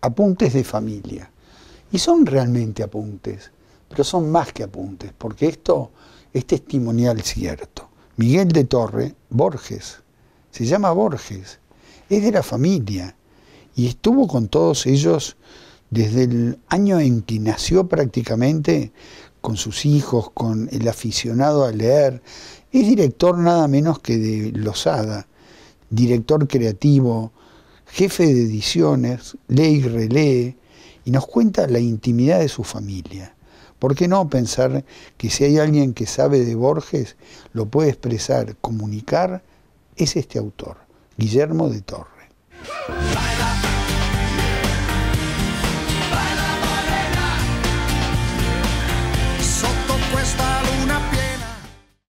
apuntes de familia. Y son realmente apuntes, pero son más que apuntes, porque esto es testimonial cierto. Miguel de Torre, Borges, se llama Borges, es de la familia y estuvo con todos ellos desde el año en que nació prácticamente con sus hijos, con el aficionado a leer. Es director nada menos que de Losada, director creativo, jefe de ediciones, lee y relee y nos cuenta la intimidad de su familia. ¿Por qué no pensar que si hay alguien que sabe de Borges, lo puede expresar, comunicar? Es este autor, Guillermo de Torre.